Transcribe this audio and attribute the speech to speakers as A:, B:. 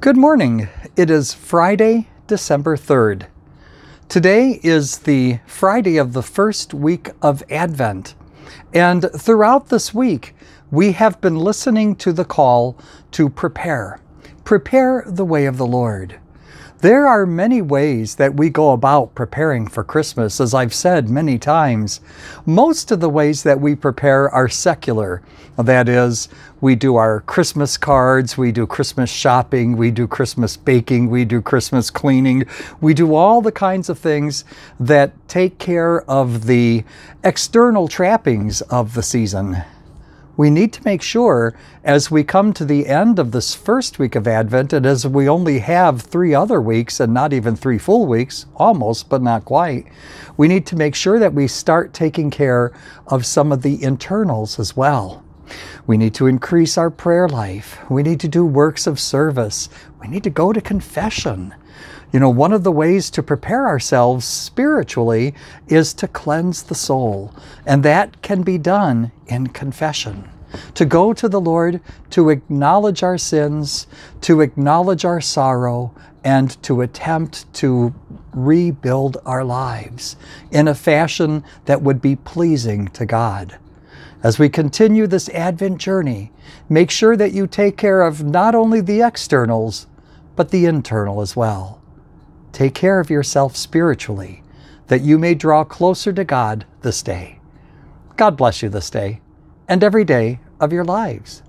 A: Good morning. It is Friday, December 3rd. Today is the Friday of the first week of Advent. And throughout this week, we have been listening to the call to prepare. Prepare the way of the Lord. There are many ways that we go about preparing for Christmas, as I've said many times. Most of the ways that we prepare are secular. That is, we do our Christmas cards, we do Christmas shopping, we do Christmas baking, we do Christmas cleaning, we do all the kinds of things that take care of the external trappings of the season we need to make sure as we come to the end of this first week of Advent, and as we only have three other weeks and not even three full weeks, almost, but not quite, we need to make sure that we start taking care of some of the internals as well. We need to increase our prayer life. We need to do works of service. We need to go to confession. You know, one of the ways to prepare ourselves spiritually is to cleanse the soul, and that can be done in confession. To go to the Lord, to acknowledge our sins, to acknowledge our sorrow, and to attempt to rebuild our lives in a fashion that would be pleasing to God. As we continue this Advent journey, make sure that you take care of not only the externals, but the internal as well. Take care of yourself spiritually, that you may draw closer to God this day. God bless you this day and every day of your lives.